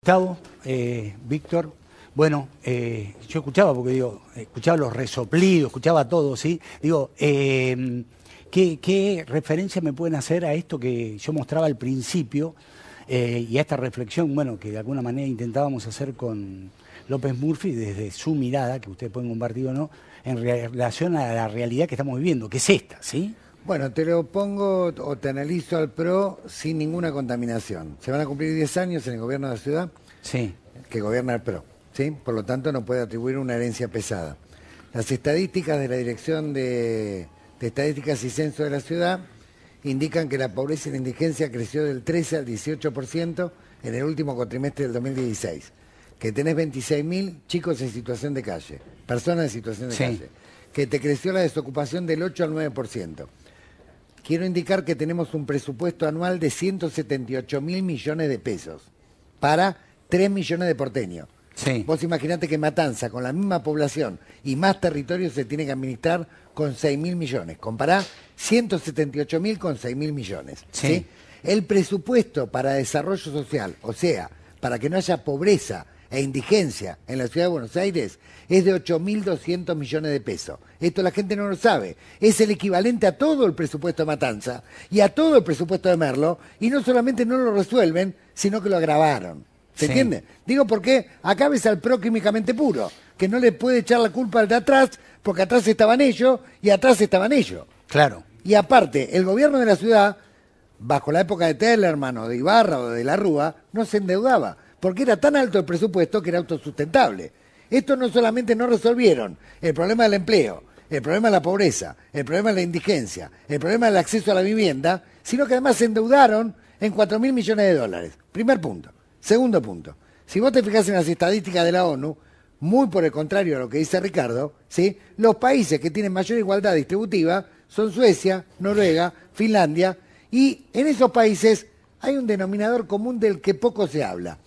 Gustavo, eh, Víctor, bueno, eh, yo escuchaba, porque digo, escuchaba los resoplidos, escuchaba todo, ¿sí? Digo, eh, ¿qué, ¿qué, referencia me pueden hacer a esto que yo mostraba al principio y a esta reflexión, bueno, que de alguna manera intentábamos hacer con López Murphy desde su mirada, que ustedes pueden compartir o no, en relación a la realidad que estamos viviendo, que es esta, ¿sí? Bueno, te lo pongo o te analizo al PRO sin ninguna contaminación. Se van a cumplir 10 años en el gobierno de la ciudad que gobierna el PRO. ¿sí? Por lo tanto, no puede atribuir una herencia pesada. Las estadísticas de la Dirección de, Estadísticas y Censo de la Ciudad indican que la pobreza y la indigencia creció del 13 al 18% en el último cuatrimestre del 2016. Que tenés 26.000 chicos en situación de calle, personas en situación de calle. Que te creció la desocupación del 8 al 9%. Quiero indicar que tenemos un presupuesto anual de 178 mil millones de pesos para 3 millones de porteños. Vos imaginate que Matanza, con la misma población y más territorio, se tiene que administrar con 6 mil millones. Compará 178 mil con 6 mil millones. El presupuesto para desarrollo social, o sea, para que no haya pobreza e indigencia en la ciudad de Buenos Aires es de 8.200 millones de pesos. Esto la gente no lo sabe. Es el equivalente a todo el presupuesto de Matanza y a todo el presupuesto de Merlo, y no solamente no lo resuelven, sino que lo agravaron. ¿Se entiende? Digo porque acá ves al pro químicamente puro, que no le puede echar la culpa al de atrás, porque atrás estaban ellos y atrás estaban ellos. Claro. Y aparte, el gobierno de la ciudad, bajo la época de Teller, hermano, de Ibarra o de la Rúa, no se endeudaba porque era tan alto el presupuesto que era autosustentable. Esto no solamente no resolvieron el problema del empleo, el problema de la pobreza, el problema de la indigencia, el problema del acceso a la vivienda, sino que además se endeudaron en 4.000 millones de dólares. Primer punto. Segundo punto. Si vos te fijas en las estadísticas de la ONU, muy por el contrario a lo que dice Ricardo, los países que tienen mayor igualdad distributiva son Suecia, Noruega, Finlandia, y en esos países hay un denominador común del que poco se habla,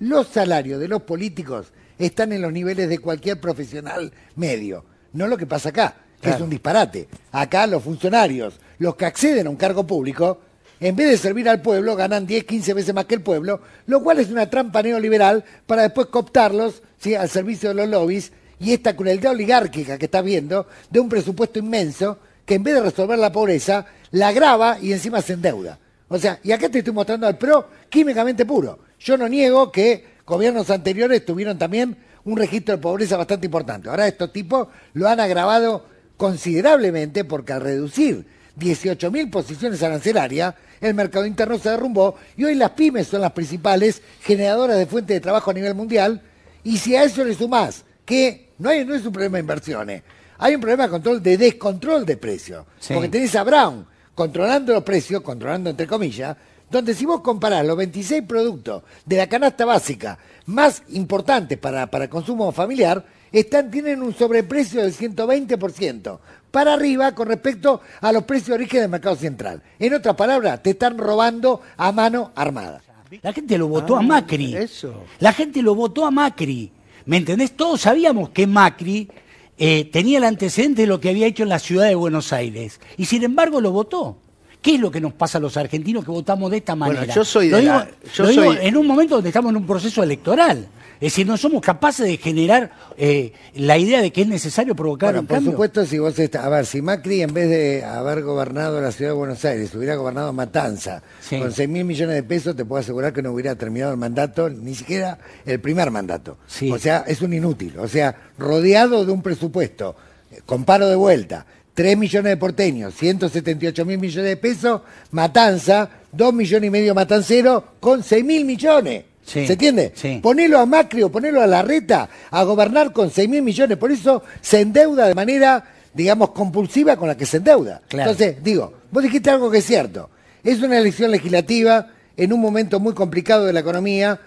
los salarios de los políticos están en los niveles de cualquier profesional medio, no lo que pasa acá, que es un disparate. Acá los funcionarios, los que acceden a un cargo público, en vez de servir al pueblo, ganan 10, 15 veces más que el pueblo, lo cual es una trampa neoliberal para después cooptarlos al servicio de los lobbies y esta crueldad oligárquica que está viendo de un presupuesto inmenso que en vez de resolver la pobreza, la agrava y encima se endeuda. O sea, y acá te estoy mostrando al PRO químicamente puro yo no niego que gobiernos anteriores tuvieron también un registro de pobreza bastante importante. Ahora estos tipos lo han agravado considerablemente porque al reducir 18.000 posiciones arancelarias, el mercado interno se derrumbó y hoy las pymes son las principales generadoras de fuentes de trabajo a nivel mundial. Y si a eso le sumás que no, es un problema de inversiones, hay un problema de control de descontrol de precios. Porque tenés a Brown controlando los precios, controlando entre comillas, donde si vos comparás los 26 productos de la canasta básica más importantes para, consumo familiar, están, tienen un sobreprecio del 120% para arriba con respecto a los precios de origen del mercado central. En otras palabras, te están robando a mano armada. La gente lo votó a ah, Macri. La gente lo votó a Macri. ¿Me entendés? Todos sabíamos que Macri eh, tenía el antecedente de lo que había hecho en la ciudad de Buenos Aires. Y sin embargo lo votó. ¿Qué es lo que nos pasa a los argentinos que votamos de esta manera? Bueno, yo soy de en un momento donde estamos en un proceso electoral. Es decir, no somos capaces de generar eh, la idea de que es necesario provocar bueno, un por supuesto, si vos estás a ver, si Macri en vez de haber gobernado la ciudad de Buenos Aires, hubiera gobernado Matanza, con 6 mil millones de pesos, te puedo asegurar que no hubiera terminado el mandato, ni siquiera el primer mandato. O sea, es un inútil. O sea, rodeado de un presupuesto, eh, con paro de vuelta, 3 millones de porteños, 178 mil millones de pesos, Matanza, 2 millones y medio Matancero, con 6 mil millones. ¿Se entiende? Ponelo a Macri o ponelo a la Reta a gobernar con 6 mil millones. Por eso se endeuda de manera, digamos, compulsiva con la que se endeuda. Entonces, digo, vos dijiste algo que es cierto. Es una elección legislativa en un momento muy complicado de la economía,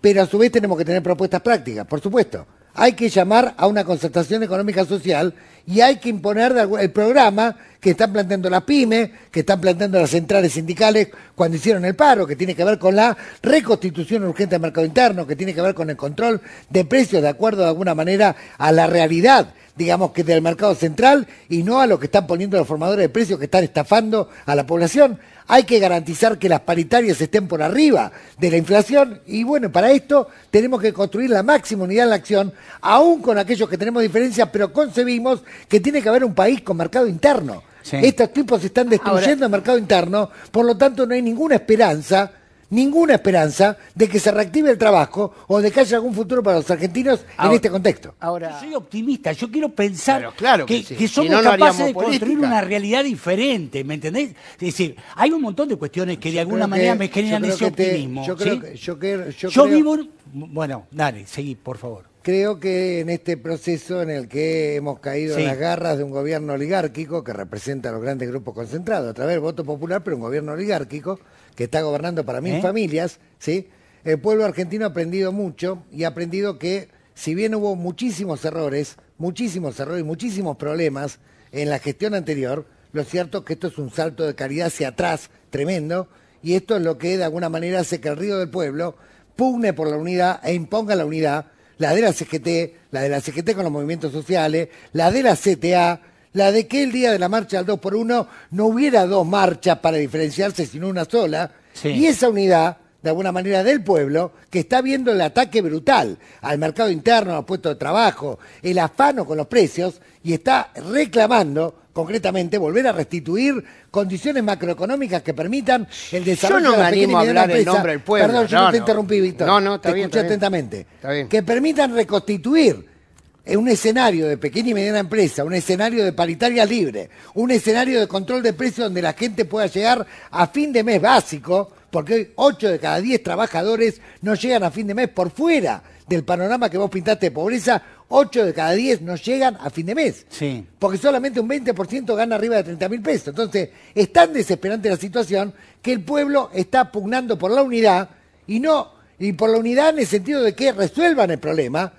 pero a su vez tenemos que tener propuestas prácticas, por supuesto hay que llamar a una concertación económica social y hay que imponer el programa que están planteando las pymes, que están planteando las centrales sindicales cuando hicieron el paro, que tiene que ver con la reconstitución urgente del mercado interno, que tiene que ver con el control de precios de acuerdo de alguna manera a la realidad digamos que del mercado central y no a lo que están poniendo los formadores de precios que están estafando a la población. Hay que garantizar que las paritarias estén por arriba de la inflación y bueno, para esto tenemos que construir la máxima unidad en la acción, aún con aquellos que tenemos diferencias, pero concebimos que tiene que haber un país con mercado interno. Estos tipos están destruyendo el mercado interno, por lo tanto no hay ninguna esperanza ninguna esperanza de que se reactive el trabajo o de que haya algún futuro para los argentinos en este contexto. Ahora, yo soy optimista, yo quiero pensar que, somos capaces de construir una realidad diferente, ¿me entendés? Es decir, hay un montón de cuestiones que de alguna manera me generan ese optimismo. yo, vivo... Bueno, dale, seguí, por favor. Creo que en este proceso en el que hemos caído en las garras de un gobierno oligárquico que representa a los grandes grupos concentrados, a través del voto popular, pero un gobierno oligárquico que está gobernando para mil ¿Eh? familias, ¿sí? El pueblo argentino ha aprendido mucho y ha aprendido que, si bien hubo muchísimos errores, muchísimos errores, y muchísimos problemas en la gestión anterior, lo cierto es que esto es un salto de calidad hacia atrás tremendo y esto es lo que de alguna manera hace que el río del pueblo pugne por la unidad e imponga la unidad la de la CGT, la de la CGT con los movimientos sociales, la de la CTA, la de que el día de la marcha al 2x1 no hubiera dos marchas para diferenciarse, sino una sola. Y esa unidad, de alguna manera, del pueblo, que está viendo el ataque brutal al mercado interno, al puesto de trabajo, el afano con los precios, y está reclamando concretamente volver a restituir condiciones macroeconómicas que permitan el desarrollo yo no de la animo y hablar nombre del Perdón, yo no, te interrumpí, Víctor. No, no, está te escuché atentamente. Que permitan reconstituir un escenario de pequeña y mediana empresa, un escenario de paritaria libre, un escenario de control de precios donde la gente pueda llegar a fin de mes básico, porque hoy 8 de cada 10 trabajadores no llegan a fin de mes por fuera del panorama que vos pintaste de pobreza 8 de cada 10 no llegan a fin de mes. Porque solamente un 20% gana arriba de 30 mil pesos. Entonces, es tan desesperante la situación que el pueblo está pugnando por la unidad y no, y por la unidad en el sentido de que resuelvan el problema,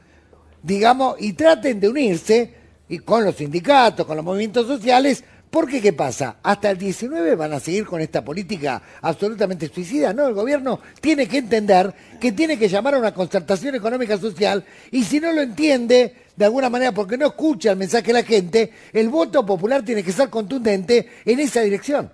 digamos, y traten de unirse y con los sindicatos, con los movimientos sociales, porque, ¿qué pasa? Hasta el 19 van a seguir con esta política absolutamente suicida. No, el gobierno tiene que entender que tiene que llamar a una concertación económica social y si no lo entiende, de alguna manera, porque no escucha el mensaje de la gente, el voto popular tiene que ser contundente en esa dirección.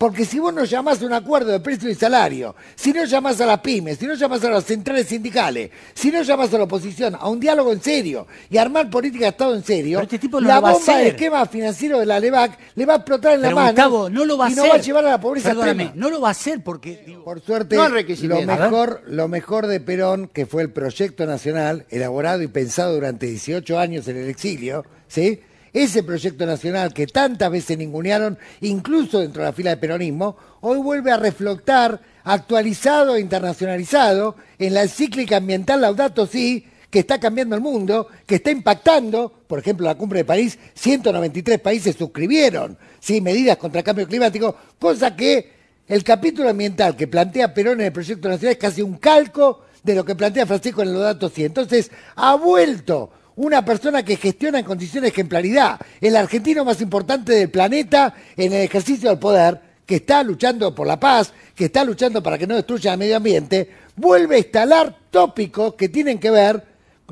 Porque si vos no llamás a un acuerdo de precio y salario, si no llamás a las pymes, si no llamás a las centrales sindicales, si no llamás a la oposición, a un diálogo en serio y armar política de Estado en serio, este la bomba del esquema financiero de la LEVAC le va a explotar en la mano no lo va y no va a llevar a la pobreza No lo va a hacer porque... Por suerte, lo, mejor, lo mejor de Perón, que fue el proyecto nacional elaborado y pensado durante 18 años en el exilio, ¿sí?, ese proyecto nacional que tantas veces ningunearon, incluso dentro de la fila de peronismo, hoy vuelve a reflotar, actualizado e internacionalizado, en la cíclica ambiental Laudato Si, que está cambiando el mundo, que está impactando, por ejemplo, la cumbre de París, 193 países suscribieron ¿sí? medidas contra el cambio climático, cosa que el capítulo ambiental que plantea Perón en el proyecto nacional es casi un calco de lo que plantea Francisco en Laudato datos Entonces, ha vuelto una persona que gestiona en condiciones de ejemplaridad, el argentino más importante del planeta en el ejercicio del poder, que está luchando por la paz, que está luchando para que no destruya el medio ambiente, vuelve a instalar tópicos que tienen que ver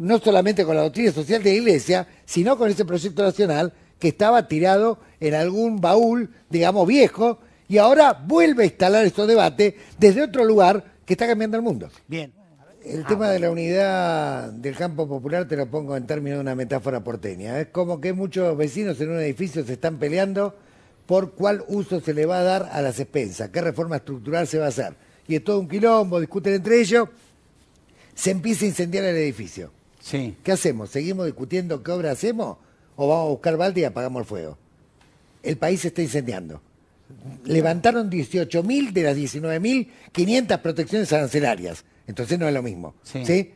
no solamente con la doctrina social de la Iglesia, sino con ese proyecto nacional que estaba tirado en algún baúl, digamos, viejo, y ahora vuelve a instalar estos debates desde otro lugar que está cambiando el mundo. Bien. El ah, tema de la unidad del campo popular te lo pongo en términos de una metáfora porteña. Es como que muchos vecinos en un edificio se están peleando por cuál uso se le va a dar a las expensas, qué reforma estructural se va a hacer. Y es todo un quilombo, discuten entre ellos, se empieza a incendiar el edificio. Sí. ¿Qué hacemos? ¿Seguimos discutiendo qué obra hacemos? ¿O vamos a buscar balde y apagamos el fuego? El país se está incendiando. Levantaron 18.000 de las 19.500 protecciones arancelarias. Entonces no es lo mismo. Sí.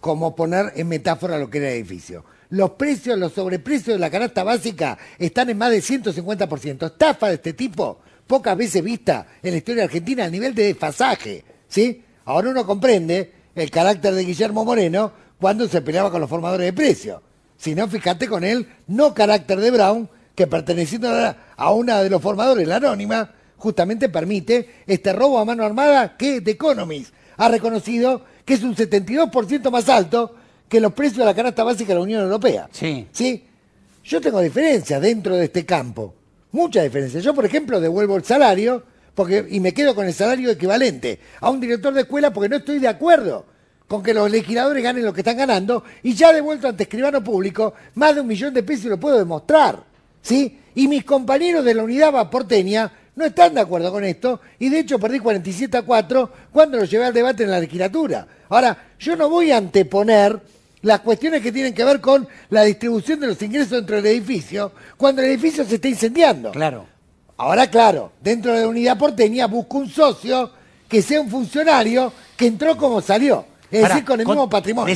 Como poner en metáfora lo que era el edificio. Los precios, los sobreprecios de la canasta básica están en más de 150%. Estafa de este tipo, pocas veces vista en la historia argentina a nivel de desfasaje. ¿sí? Ahora uno comprende el carácter de Guillermo Moreno cuando se peleaba con los formadores de precios. Si no, fíjate con él, no carácter de Brown, que perteneciendo a una de los formadores, la anónima, justamente permite este robo a mano armada que es de Economist ha reconocido que es un 72% más alto que los precios de la canasta básica de la Unión Europea. Sí. ¿Sí? Yo tengo diferencias dentro de este campo, muchas diferencias. Yo, por ejemplo, devuelvo el salario porque, y me quedo con el salario equivalente a un director de escuela porque no estoy de acuerdo con que los legisladores ganen lo que están ganando y ya devuelto ante escribano público más de un millón de pesos y lo puedo demostrar. ¿sí? Y mis compañeros de la unidad porteña no están de acuerdo con esto y de hecho perdí 47 a 4 cuando lo llevé al debate en la legislatura. Ahora, yo no voy a anteponer las cuestiones que tienen que ver con la distribución de los ingresos dentro del edificio cuando el edificio se está incendiando. Claro. Ahora, claro, dentro de la unidad porteña busco un socio que sea un funcionario que entró como salió. Es decir, con el mismo patrimonio.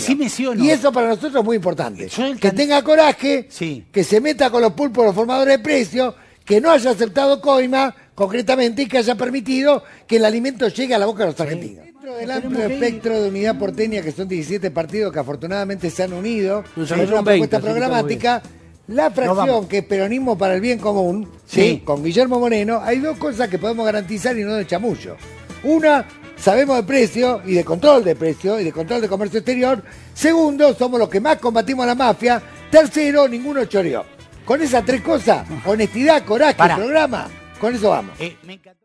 Y eso para nosotros es muy importante. Que tenga coraje, que se meta con los pulpos los formadores de precios, que no haya aceptado coima concretamente y que haya permitido que el alimento llegue a la boca de los argentinos. Dentro del amplio espectro de unidad porteña, que son 17 partidos que afortunadamente se han unido, en una propuesta programática, la fracción que es Peronismo para el Bien Común, sí. con Guillermo Moreno, hay dos cosas que podemos garantizar y no de chamullo. Una, sabemos de precio y de control de precio y de control de comercio exterior. Segundo, somos los que más combatimos a la mafia. Tercero, ninguno choreó. Con esas tres cosas, honestidad, coraje, y programa, con eso vamos. Eh,